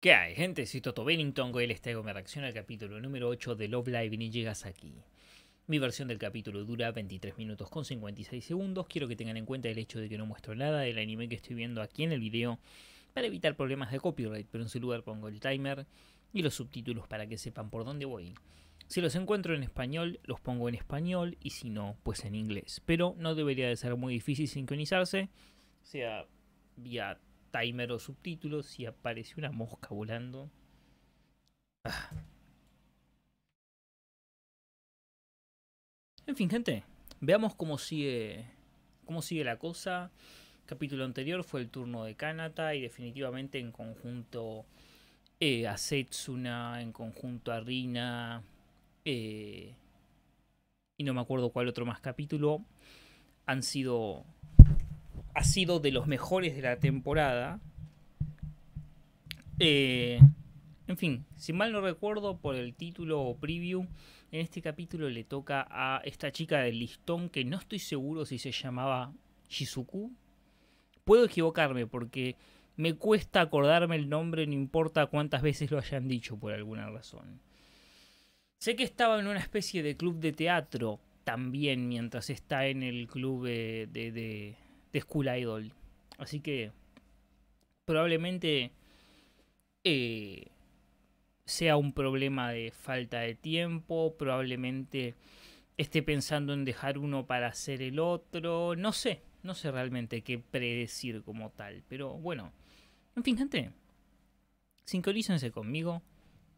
¿Qué hay, gente? Soy Toto Bennington, hoy les traigo mi reacción al capítulo número 8 de Love Live y llegas aquí. Mi versión del capítulo dura 23 minutos con 56 segundos, quiero que tengan en cuenta el hecho de que no muestro nada del anime que estoy viendo aquí en el video para evitar problemas de copyright, pero en su lugar pongo el timer y los subtítulos para que sepan por dónde voy. Si los encuentro en español, los pongo en español y si no, pues en inglés. Pero no debería de ser muy difícil sincronizarse, sea vía timer o subtítulos y apareció una mosca volando. Ah. En fin, gente, veamos cómo sigue, cómo sigue la cosa. capítulo anterior fue el turno de Kanata y definitivamente en conjunto eh, a Setsuna, en conjunto a Rina eh, y no me acuerdo cuál otro más capítulo han sido ha sido de los mejores de la temporada. Eh, en fin, si mal no recuerdo, por el título o preview, en este capítulo le toca a esta chica del listón que no estoy seguro si se llamaba Shizuku. Puedo equivocarme porque me cuesta acordarme el nombre, no importa cuántas veces lo hayan dicho por alguna razón. Sé que estaba en una especie de club de teatro también mientras está en el club eh, de de School Idol. Así que probablemente eh, sea un problema de falta de tiempo, probablemente esté pensando en dejar uno para hacer el otro, no sé, no sé realmente qué predecir como tal, pero bueno, en fin gente, sincronícense conmigo,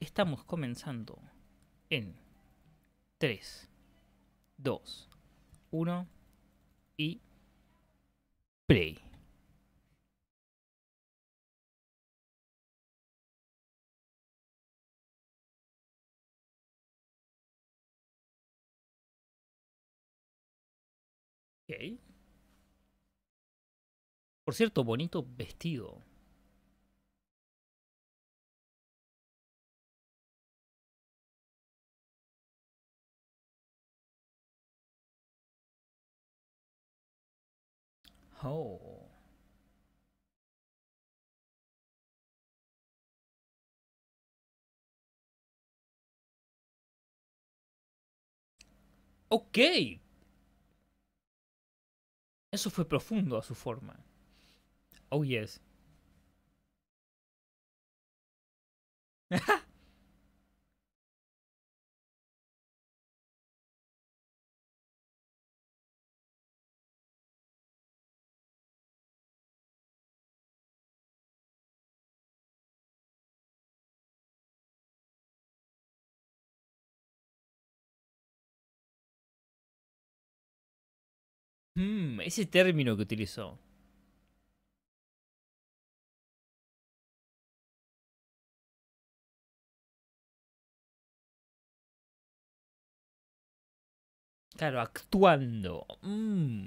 estamos comenzando en 3, 2, 1 y... Por cierto, bonito vestido. Oh. Ok. Eso fue profundo a su forma. Oh, yes. Mmm... ese término que utilizó. Claro, actuando. Mmm...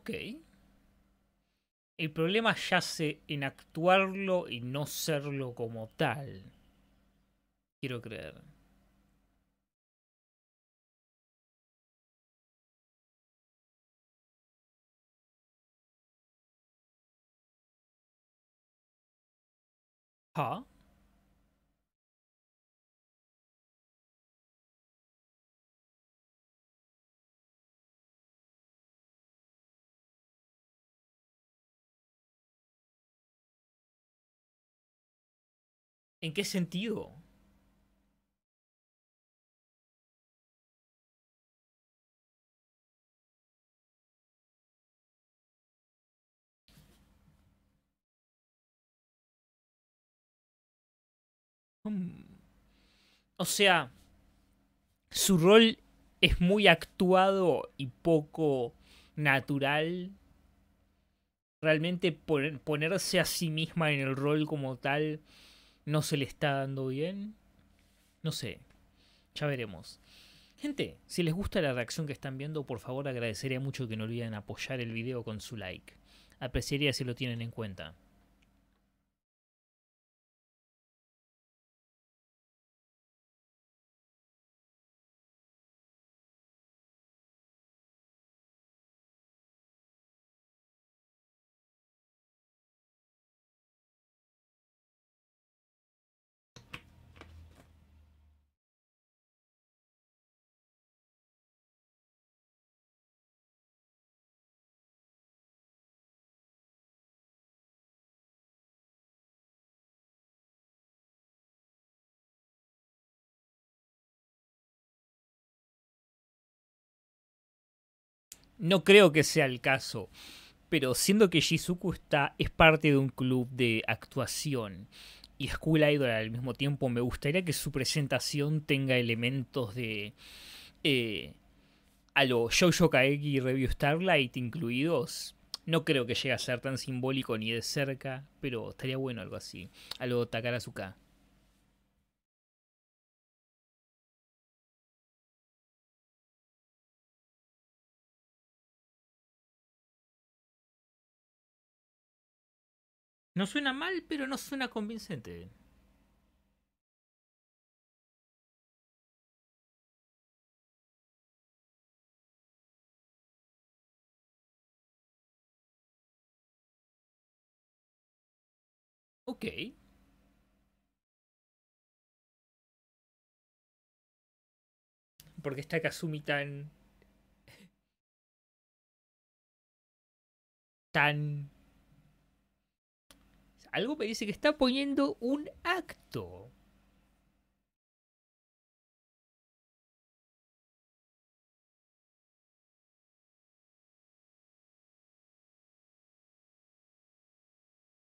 Ok. El problema yace en actuarlo y no serlo como tal. Quiero creer. ¿En qué sentido? Mm. O sea, su rol es muy actuado y poco natural. Realmente ponerse a sí misma en el rol como tal no se le está dando bien. No sé, ya veremos. Gente, si les gusta la reacción que están viendo, por favor agradecería mucho que no olviden apoyar el video con su like. Apreciaría si lo tienen en cuenta. No creo que sea el caso. Pero siendo que Shizuku es parte de un club de actuación y School Idol al mismo tiempo, me gustaría que su presentación tenga elementos de... Eh, a lo Shoujo y Review Starlight incluidos. No creo que llegue a ser tan simbólico ni de cerca, pero estaría bueno algo así. A lo Takarazuka. No suena mal, pero no suena convincente. Okay. Porque está Kazumi tan... tan algo me dice que está poniendo un acto.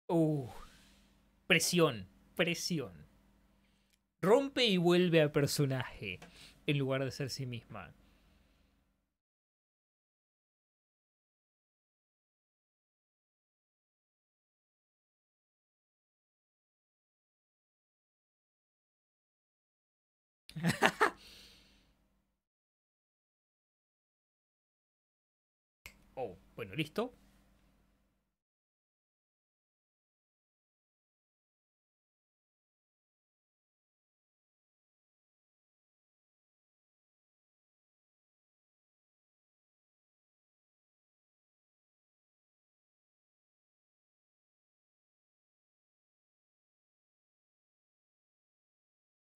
Uh, presión, presión. Rompe y vuelve a personaje en lugar de ser sí misma. oh, bueno, listo.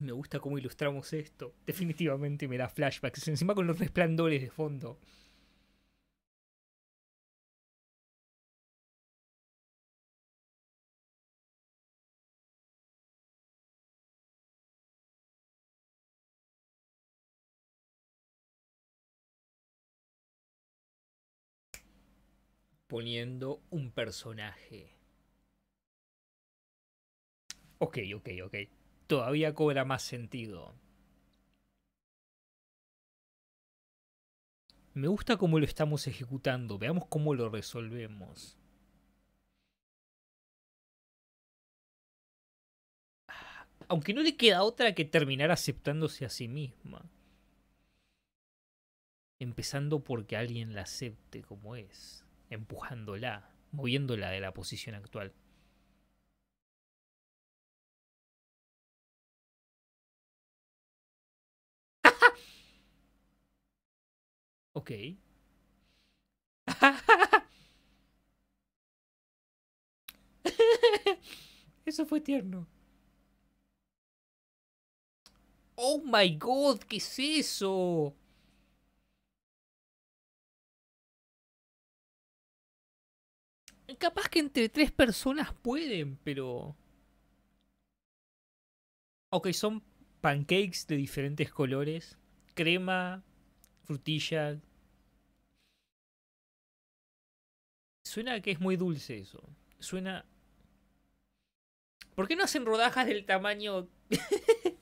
me gusta cómo ilustramos esto. Definitivamente me da flashbacks, encima con los resplandores de fondo. poniendo un personaje. Ok, ok, ok todavía cobra más sentido. Me gusta cómo lo estamos ejecutando, veamos cómo lo resolvemos. Aunque no le queda otra que terminar aceptándose a sí misma. Empezando porque alguien la acepte como es, empujándola, moviéndola de la posición actual. Ok. Eso fue tierno. Oh my god, ¿qué es eso? Capaz que entre tres personas pueden, pero... Ok, son pancakes de diferentes colores. Crema, frutilla, Suena que es muy dulce eso. Suena... ¿Por qué no hacen rodajas del tamaño...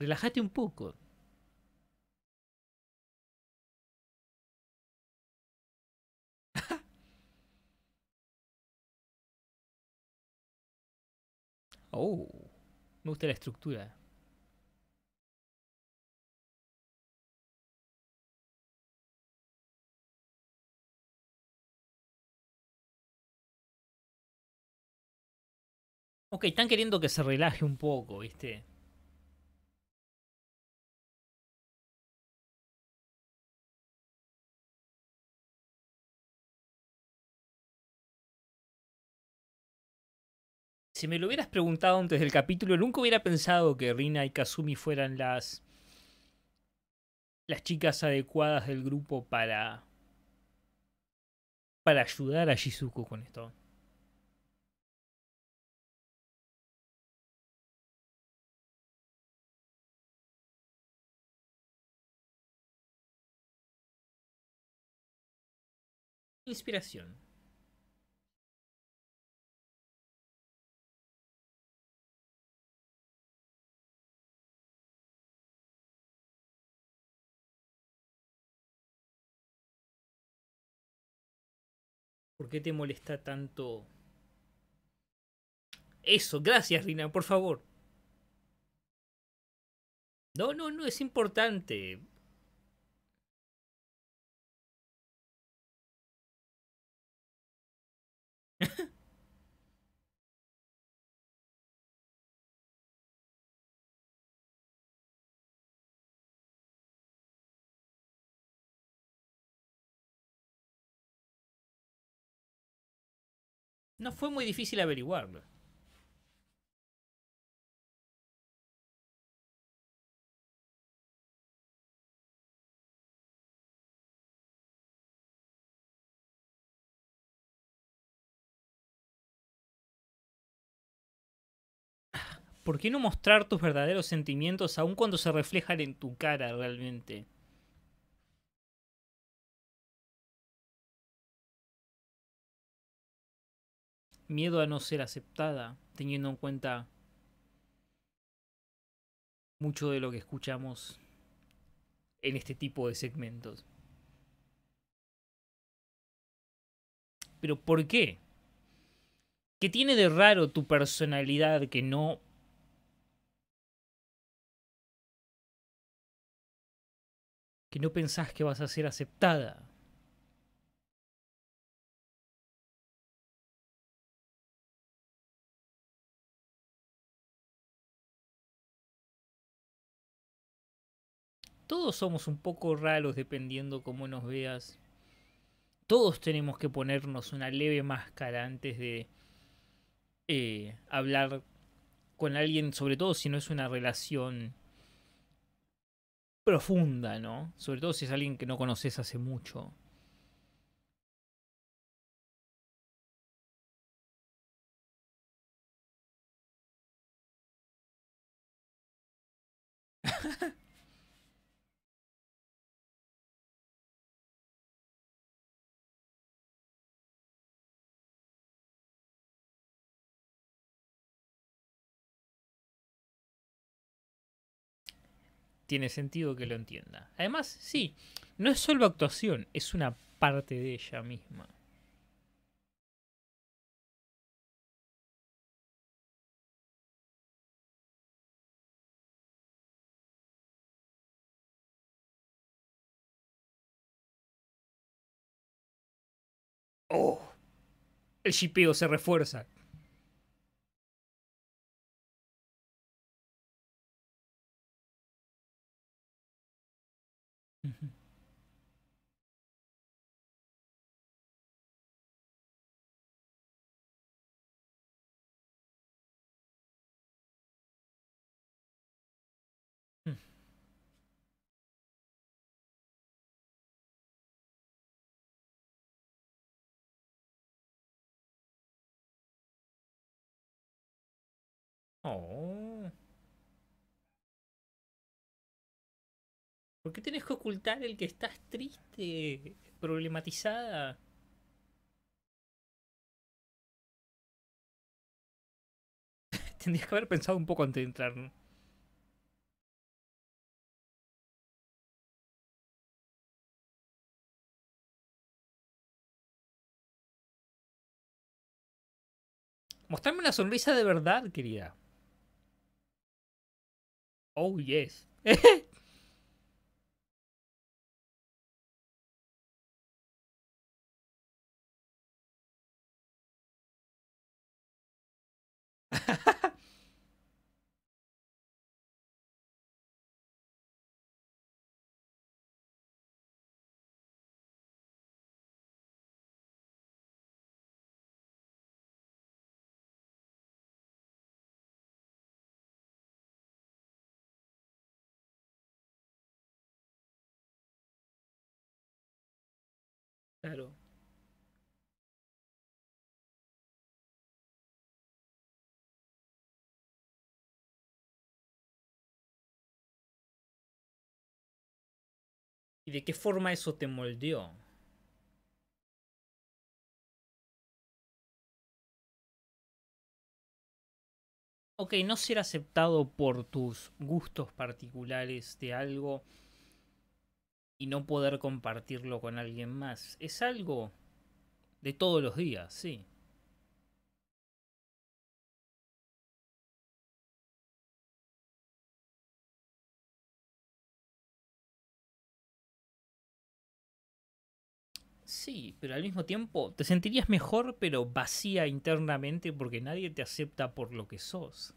Relájate un poco. oh, me gusta la estructura. Ok, están queriendo que se relaje un poco, ¿viste? Si me lo hubieras preguntado antes del capítulo, nunca hubiera pensado que Rina y Kazumi fueran las las chicas adecuadas del grupo para para ayudar a Shizuku con esto. inspiración ¿Por qué te molesta tanto? Eso, gracias Rina, por favor. No, no, no, es importante. no fue muy difícil averiguarlo. ¿por qué no mostrar tus verdaderos sentimientos aun cuando se reflejan en tu cara realmente? Miedo a no ser aceptada, teniendo en cuenta mucho de lo que escuchamos en este tipo de segmentos. Pero ¿por qué? ¿Qué tiene de raro tu personalidad que no que no pensás que vas a ser aceptada. Todos somos un poco raros dependiendo cómo nos veas. Todos tenemos que ponernos una leve máscara antes de eh, hablar con alguien, sobre todo si no es una relación profunda, ¿no? Sobre todo si es alguien que no conoces hace mucho. tiene sentido que lo entienda. Además, sí, no es solo actuación, es una parte de ella misma. Oh, el shipeo se refuerza. Oh. ¿Por qué tenés que ocultar el que estás triste, problematizada? Tendrías que haber pensado un poco antes de entrar. ¿no? Mostrarme una sonrisa de verdad, querida. Oh yes. ¿Y de qué forma eso te moldeó? Ok, no ser aceptado por tus gustos particulares de algo y no poder compartirlo con alguien más es algo de todos los días, sí. Sí, pero al mismo tiempo te sentirías mejor, pero vacía internamente porque nadie te acepta por lo que sos.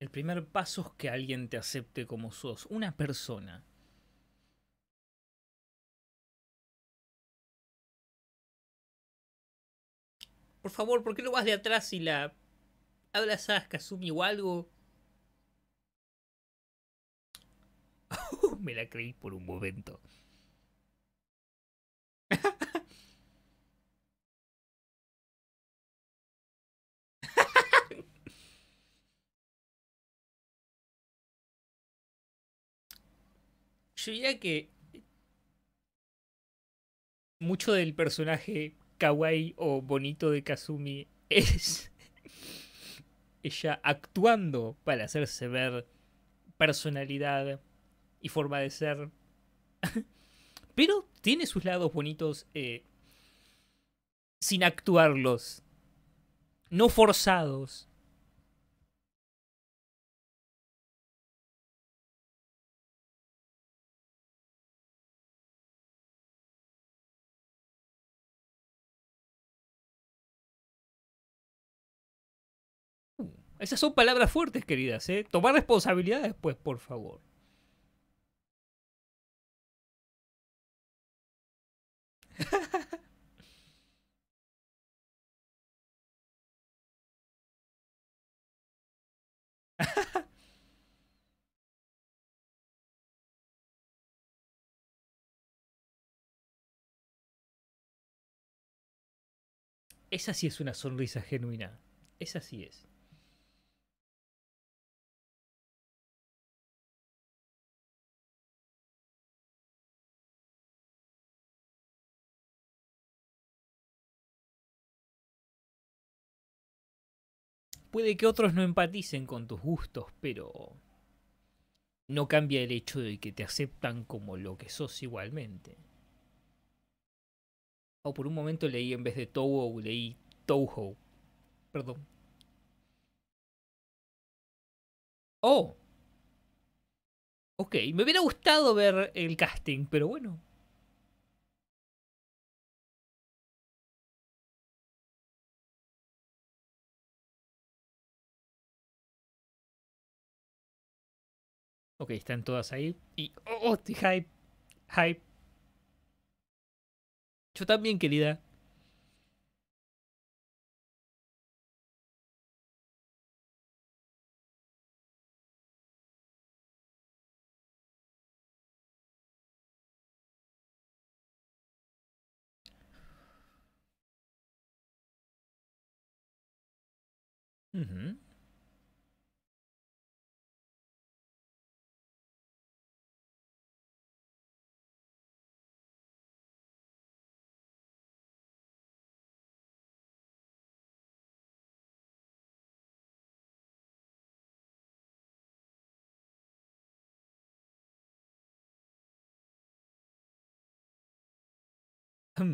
El primer paso es que alguien te acepte como sos, una persona. Por favor, ¿por qué no vas de atrás y la hablas a Kazumi o algo? Me la creí por un momento. Yo diría que mucho del personaje kawaii o bonito de Kazumi es ella actuando para hacerse ver personalidad y forma de ser. Pero tiene sus lados bonitos eh, sin actuarlos, no forzados. Esas son palabras fuertes, queridas. ¿eh? Tomar responsabilidad después, por favor. Esa sí es una sonrisa genuina. Esa sí es. Puede que otros no empaticen con tus gustos, pero no cambia el hecho de que te aceptan como lo que sos igualmente. O por un momento leí en vez de Touhou, leí Touhou. Perdón. Oh. Ok, me hubiera gustado ver el casting, pero bueno, Ok, están todas ahí. Y. Oh, ¡Oh, estoy hype! ¡Hype! Yo también, querida. mm ¿A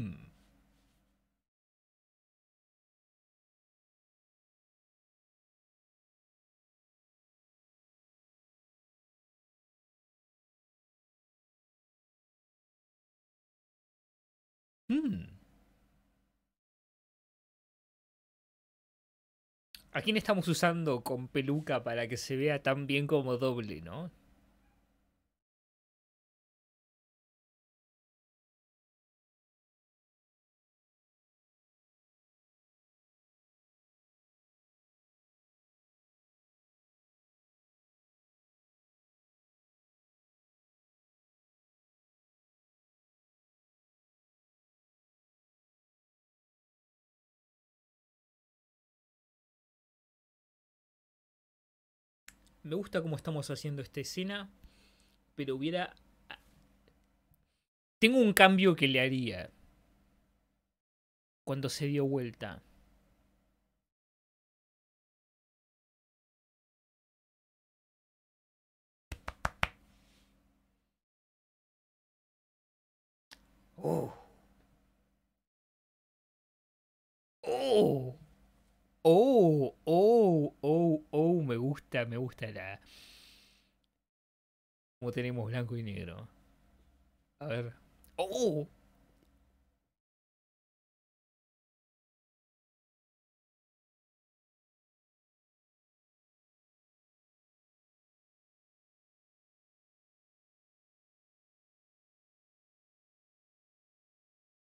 hmm. quién estamos usando con peluca para que se vea tan bien como doble, no? me gusta cómo estamos haciendo esta escena, pero hubiera... Ah, tengo un cambio que le haría cuando se dio vuelta. Oh. Oh. Oh, oh, oh, oh, me gusta, me gusta la... Como tenemos blanco y negro. A ver. Oh.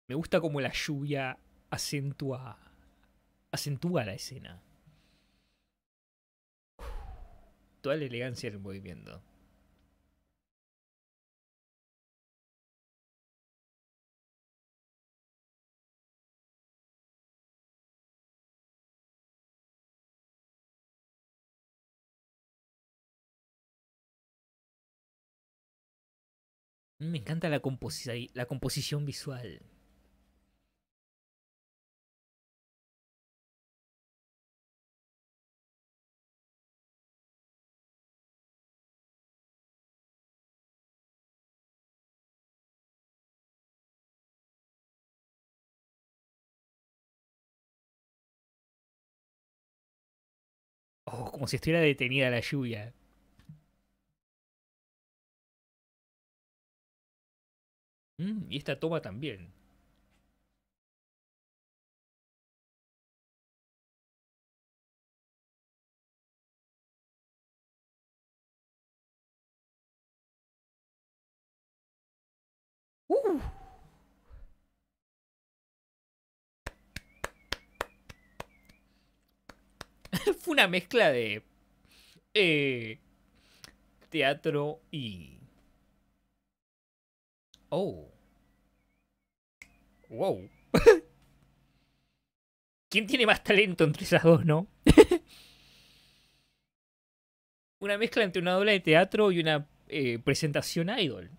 Me gusta como la lluvia acentúa acentúa la escena. Toda la elegancia del movimiento. Me encanta la, la composición visual. como si estuviera detenida la lluvia. Mm, y esta toma también. Uh. fue una mezcla de eh, teatro y... Oh. Wow. ¿Quién tiene más talento entre esas dos, no? una mezcla entre una obra de teatro y una eh, presentación idol.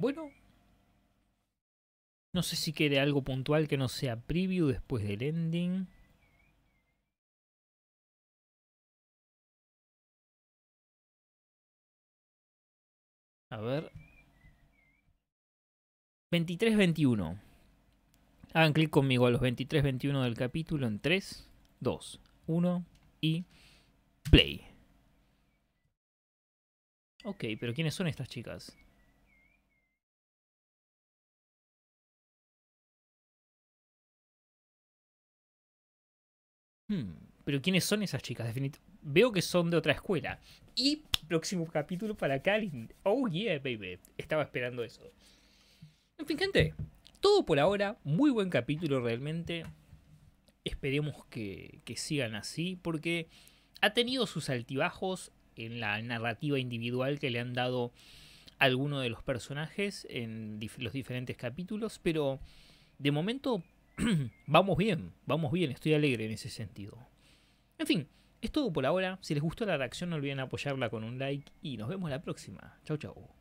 Bueno, no sé si quede algo puntual que no sea preview después del ending. A ver. 23-21. Hagan clic conmigo a los 23-21 del capítulo en 3, 2, 1 y play. Ok, pero ¿quiénes son estas chicas? Hmm, pero ¿quiénes son esas chicas? Veo que son de otra escuela. Y próximo capítulo para Kalin. Oh yeah, baby. Estaba esperando eso. En fin, gente. Todo por ahora. Muy buen capítulo realmente. Esperemos que, sigan así. Porque ha tenido sus altibajos en la narrativa individual que le han dado alguno de los personajes en los diferentes capítulos. Pero de momento vamos bien, vamos bien, estoy alegre en ese sentido. En fin, es todo por ahora. Si les gustó la reacción no olviden apoyarla con un like y nos vemos la próxima. Chau chau.